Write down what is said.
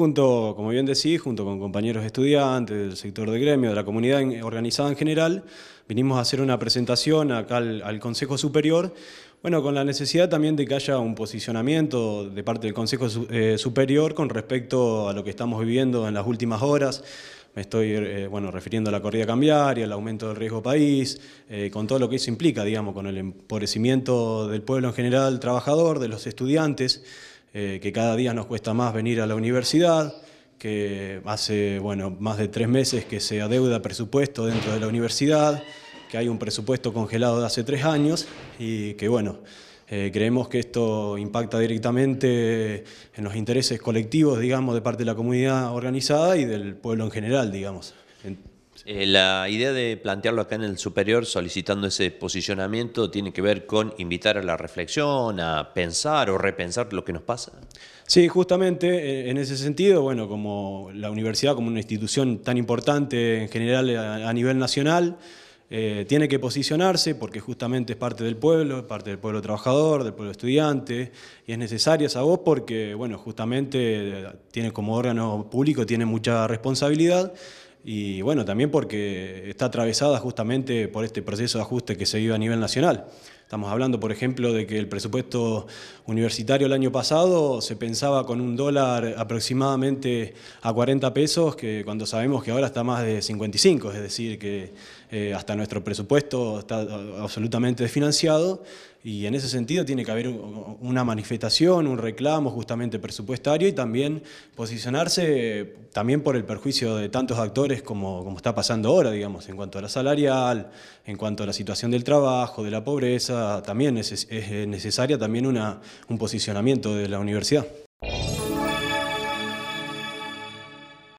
junto, como bien decís, junto con compañeros estudiantes, del sector de gremio, de la comunidad organizada en general, vinimos a hacer una presentación acá al, Consejo Superior, bueno, con la necesidad también de que haya un posicionamiento de parte del Consejo eh, Superior con respecto a lo que estamos viviendo en las últimas horas, me estoy eh, bueno, refiriendo a la corrida cambiaria, al aumento del riesgo país, eh, con todo lo que eso implica, digamos, con el empobrecimiento del pueblo en general, trabajador, de los estudiantes, eh, que cada día nos cuesta más venir a la universidad, que hace bueno, más de tres meses que se adeuda presupuesto dentro de la universidad, que hay un presupuesto congelado de hace tres años y que bueno, eh, creemos que esto impacta directamente en los intereses colectivos, digamos, de parte de la comunidad organizada y del pueblo en general, digamos. Eh, la idea de plantearlo acá en el superior solicitando ese posicionamiento tiene que ver con invitar a la reflexión, a pensar o repensar lo que nos pasa. Sí, justamente eh, en ese sentido, bueno, como la universidad, como una institución tan importante en general a nivel nacional, eh, tiene que posicionarse porque justamente es parte del pueblo, es parte del pueblo trabajador, del pueblo estudiante, y es necesaria esa voz porque, bueno, justamente tiene como órgano público, tiene mucha responsabilidad, y bueno, también porque está atravesada justamente por este proceso de ajuste que se vive a nivel nacional. Estamos hablando, por ejemplo, de que el presupuesto universitario el año pasado se pensaba con un dólar aproximadamente a 40 pesos, que cuando sabemos que ahora está más de 55, es decir, que eh, hasta nuestro presupuesto está ah, absolutamente desfinanciado, y en ese sentido tiene que haber una manifestación, un reclamo justamente presupuestario y también posicionarse también por el perjuicio de tantos actores como, está pasando ahora, digamos, en cuanto a la salarial, en cuanto a la situación del trabajo, de la pobreza, también es, necesaria también una, un posicionamiento de la universidad.